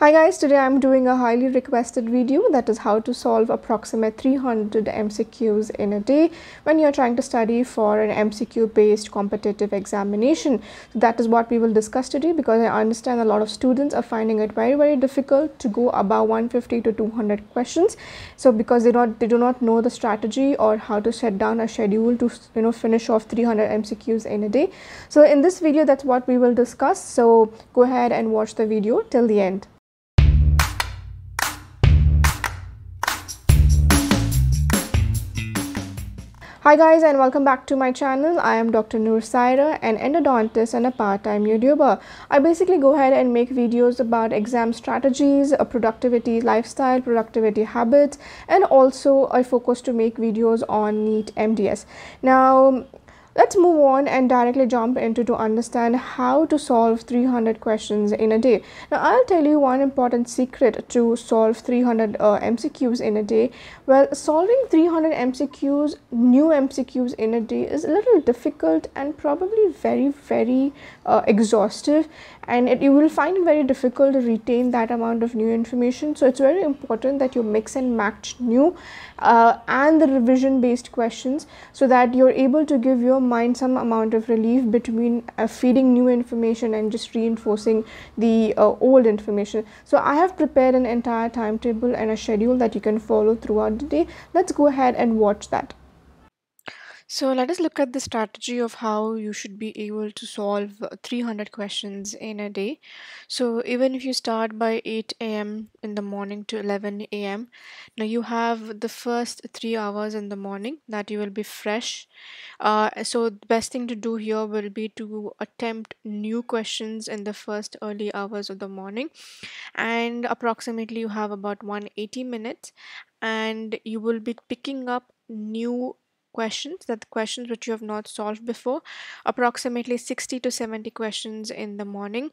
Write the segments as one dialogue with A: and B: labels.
A: Hi guys, today I'm doing a highly requested video that is how to solve approximate 300 MCQs in a day when you're trying to study for an MCQ based competitive examination. So that is what we will discuss today because I understand a lot of students are finding it very very difficult to go above 150 to 200 questions. So because they not they do not know the strategy or how to set down a schedule to you know finish off 300 MCQs in a day. So in this video that's what we will discuss. So go ahead and watch the video till the end. Hi guys and welcome back to my channel. I am Dr. Noor Saira, an endodontist and a part-time YouTuber. I basically go ahead and make videos about exam strategies, uh, productivity lifestyle, productivity habits and also I focus to make videos on NEET MDS. Now Let's move on and directly jump into to understand how to solve 300 questions in a day. Now I'll tell you one important secret to solve 300 uh, MCQs in a day. Well, solving 300 MCQs, new MCQs in a day is a little difficult and probably very, very uh, exhaustive and it, you will find it very difficult to retain that amount of new information. So it's very important that you mix and match new uh, and the revision based questions so that you're able to give your mind some amount of relief between uh, feeding new information and just reinforcing the uh, old information. So I have prepared an entire timetable and a schedule that you can follow throughout the day. Let's go ahead and watch that. So let us look at the strategy of how you should be able to solve 300 questions in a day. So even if you start by 8 a.m. in the morning to 11 a.m., now you have the first three hours in the morning that you will be fresh. Uh, so the best thing to do here will be to attempt new questions in the first early hours of the morning. And approximately you have about 180 minutes and you will be picking up new questions that the questions which you have not solved before approximately 60 to 70 questions in the morning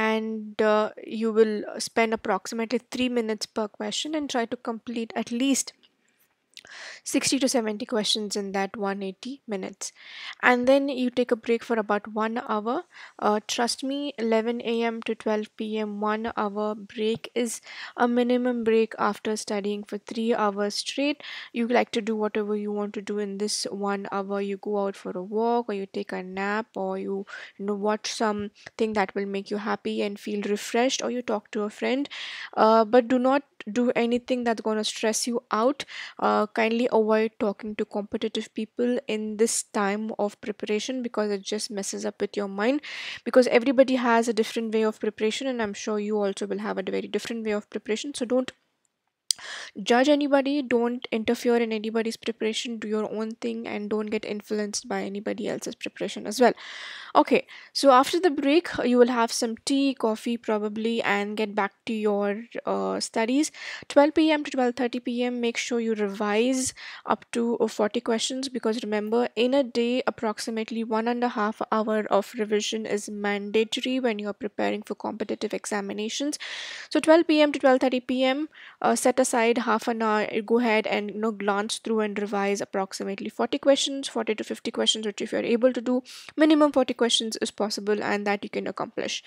A: and uh, you will spend approximately 3 minutes per question and try to complete at least 60 to 70 questions in that 180 minutes and then you take a break for about one hour uh, trust me 11 a.m to 12 p.m one hour break is a minimum break after studying for three hours straight you like to do whatever you want to do in this one hour you go out for a walk or you take a nap or you, you know watch something that will make you happy and feel refreshed or you talk to a friend uh, but do not do anything that's going to stress you out uh, kindly avoid talking to competitive people in this time of preparation because it just messes up with your mind because everybody has a different way of preparation and i'm sure you also will have a very different way of preparation so don't judge anybody don't interfere in anybody's preparation do your own thing and don't get influenced by anybody else's preparation as well okay so after the break you will have some tea coffee probably and get back to your uh, studies 12 p.m to 12:30 p.m make sure you revise up to uh, 40 questions because remember in a day approximately one and a half hour of revision is mandatory when you are preparing for competitive examinations so 12 p.m to 12:30 p.m uh, set a aside half an hour, go ahead and you know glance through and revise approximately 40 questions, 40 to 50 questions, which if you're able to do, minimum 40 questions is possible and that you can accomplish.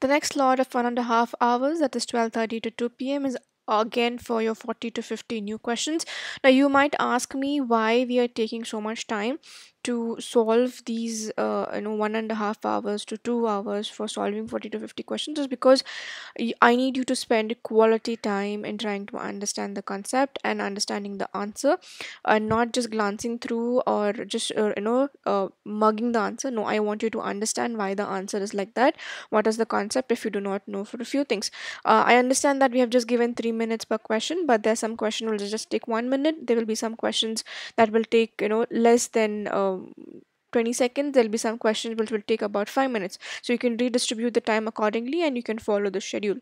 A: The next slot of one and a half hours, that is 12.30 to 2 p.m. is again for your 40 to 50 new questions now you might ask me why we are taking so much time to solve these uh, you know one and a half hours to two hours for solving 40 to 50 questions is because i need you to spend quality time in trying to understand the concept and understanding the answer and not just glancing through or just uh, you know uh, mugging the answer no i want you to understand why the answer is like that what is the concept if you do not know for a few things uh, i understand that we have just given three minutes per question but there's some question will just take one minute there will be some questions that will take you know less than uh, 20 seconds there'll be some questions which will take about 5 minutes so you can redistribute the time accordingly and you can follow the schedule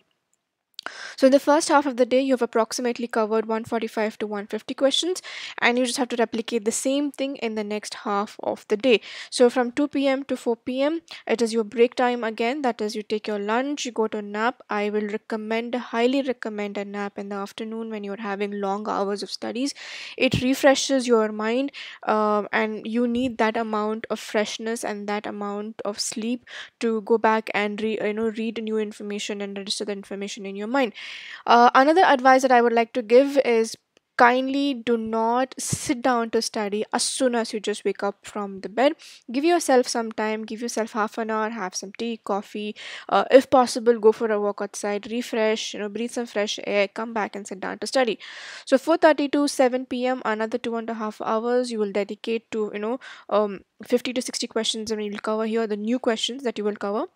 A: so in the first half of the day, you have approximately covered 145 to 150 questions and you just have to replicate the same thing in the next half of the day. So from 2 p.m. to 4 p.m., it is your break time again. That is you take your lunch, you go to nap. I will recommend, highly recommend a nap in the afternoon when you're having long hours of studies. It refreshes your mind um, and you need that amount of freshness and that amount of sleep to go back and re you know read new information and register the information in your mind mind. Uh, another advice that I would like to give is kindly do not sit down to study as soon as you just wake up from the bed give yourself some time give yourself half an hour have some tea coffee uh, if possible go for a walk outside refresh you know breathe some fresh air come back and sit down to study so 4.30 to 7 p.m another two and a half hours you will dedicate to you know um, 50 to 60 questions and we will cover here the new questions that you will cover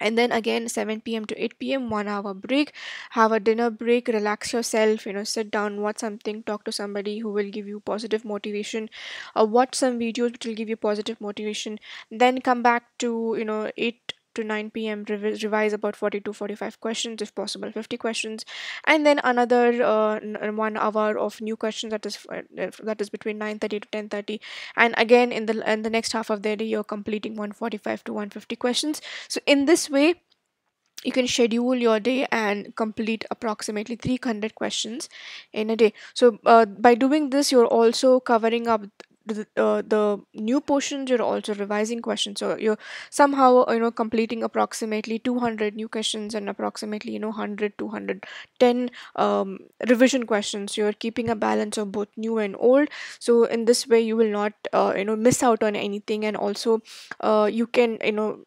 A: and then again 7 p.m. to 8 p.m. one hour break have a dinner break relax yourself you know sit down watch something talk to somebody who will give you positive motivation or uh, watch some videos which will give you positive motivation then come back to you know 8 to 9 p.m. revise about 42 45 questions if possible 50 questions and then another uh, n- one hour of new questions that is uh, uh that is between 9:30 to 10:30 and again in the in the next half of the day you're completing 145 to 150 questions so in this way you can schedule your day and complete approximately 300 questions in a day so uh, by doing this you're also covering up uh, the new portions you're also revising questions so you're somehow uh, you know completing approximately 200 new questions and approximately you know 100 210 um, revision questions you're keeping a balance of both new and old so in this way you will not uh, you know miss out on anything and also uh, you can you know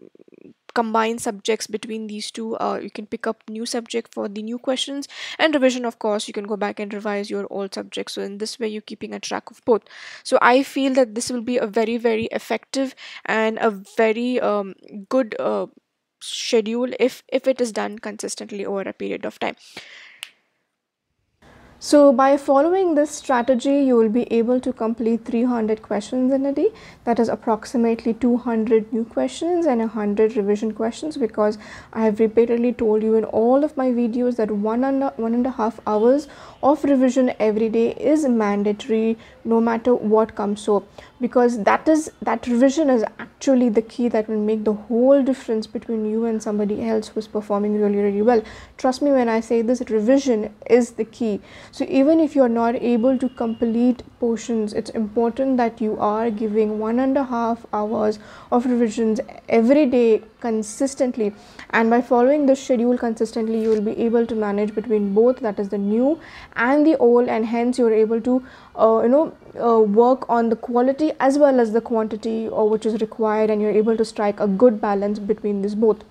A: combine subjects between these two uh, you can pick up new subject for the new questions and revision of course you can go back and revise your old subjects so in this way you're keeping a track of both so i feel that this will be a very very effective and a very um, good uh, schedule if if it is done consistently over a period of time so by following this strategy, you will be able to complete 300 questions in a day. That is approximately 200 new questions and 100 revision questions because I have repeatedly told you in all of my videos that one and, a, one and a half hours of revision every day is mandatory no matter what comes up because that is that revision is actually the key that will make the whole difference between you and somebody else who's performing really really well trust me when i say this revision is the key so even if you're not able to complete portions, it's important that you are giving one and a half hours of revisions every day consistently. And by following this schedule consistently, you will be able to manage between both that is the new and the old, and hence you're able to, uh, you know, uh, work on the quality as well as the quantity or uh, which is required, and you're able to strike a good balance between these both.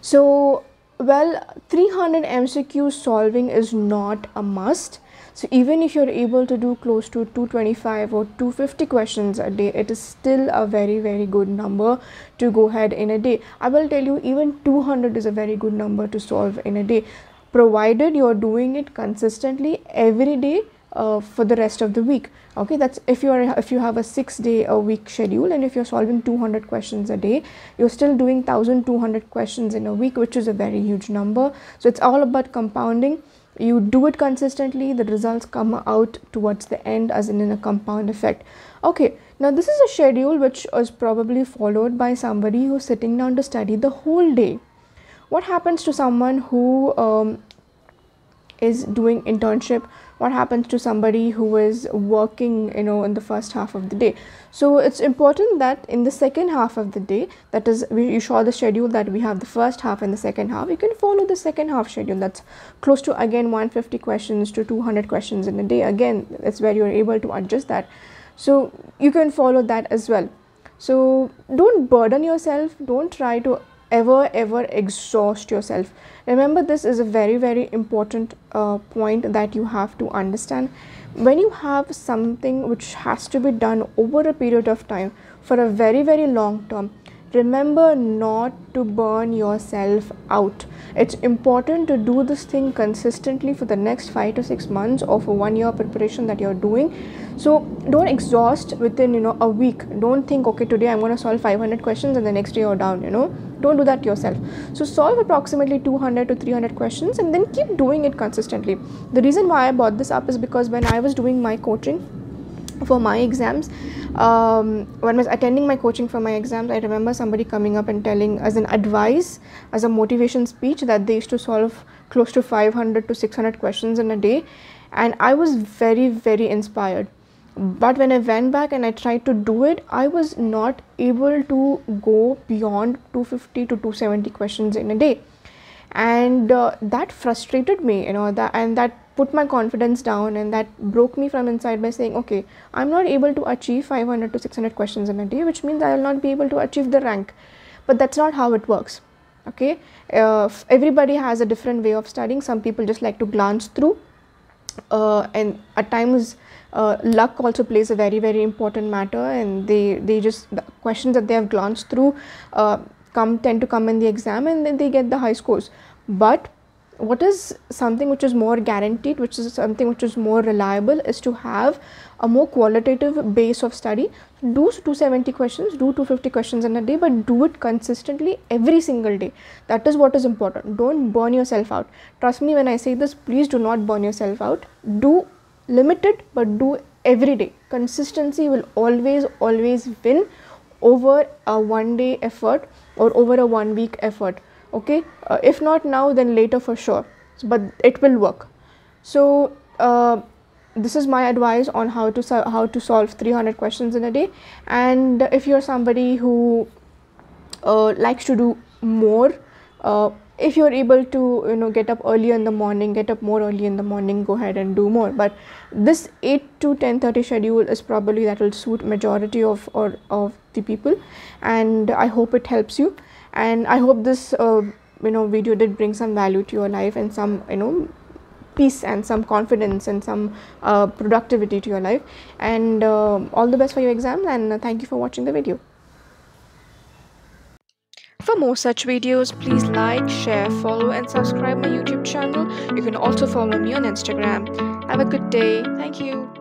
A: So well 300 mcq solving is not a must so even if you're able to do close to 225 or 250 questions a day it is still a very very good number to go ahead in a day i will tell you even 200 is a very good number to solve in a day provided you're doing it consistently every day uh, for the rest of the week okay that's if you are if you have a six day a week schedule and if you're solving 200 questions a day you're still doing 1200 questions in a week which is a very huge number so it's all about compounding you do it consistently the results come out towards the end as in, in a compound effect okay now this is a schedule which is probably followed by somebody who's sitting down to study the whole day what happens to someone who um, is doing internship what happens to somebody who is working you know in the first half of the day so it's important that in the second half of the day that is we you saw the schedule that we have the first half and the second half you can follow the second half schedule that's close to again 150 questions to 200 questions in a day again that's where you're able to adjust that so you can follow that as well so don't burden yourself don't try to ever ever exhaust yourself remember this is a very very important uh, point that you have to understand when you have something which has to be done over a period of time for a very very long term remember not to burn yourself out it's important to do this thing consistently for the next 5 to 6 months or for one year preparation that you're doing so don't exhaust within you know a week don't think okay today i'm going to solve 500 questions and the next day you're down you know don't do that yourself so solve approximately 200 to 300 questions and then keep doing it consistently the reason why i bought this up is because when i was doing my coaching for my exams um, when I was attending my coaching for my exams i remember somebody coming up and telling as an advice as a motivation speech that they used to solve close to 500 to 600 questions in a day and i was very very inspired but when i went back and i tried to do it i was not able to go beyond 250 to 270 questions in a day and uh, that frustrated me you know that and that put my confidence down and that broke me from inside by saying okay i'm not able to achieve 500 to 600 questions in a day which means i will not be able to achieve the rank but that's not how it works okay uh, everybody has a different way of studying some people just like to glance through uh, and at times uh, luck also plays a very very important matter and they they just the questions that they have glanced through uh, come tend to come in the exam and then they get the high scores but what is something which is more guaranteed which is something which is more reliable is to have a more qualitative base of study do 270 questions do 250 questions in a day but do it consistently every single day that is what is important don't burn yourself out trust me when i say this please do not burn yourself out do Limited, but do every day consistency will always always win over a one day effort or over a one week effort okay uh, if not now then later for sure so, but it will work so uh, this is my advice on how to so- how to solve 300 questions in a day and if you're somebody who uh, likes to do more uh, if you're able to you know get up earlier in the morning get up more early in the morning go ahead and do more but this 8 to 10:30 schedule is probably that will suit majority of or of the people and i hope it helps you and i hope this uh, you know video did bring some value to your life and some you know peace and some confidence and some uh, productivity to your life and uh, all the best for your exams and thank you for watching the video for more such videos, please like, share, follow and subscribe my YouTube channel. You can also follow me on Instagram. Have a good day. Thank you.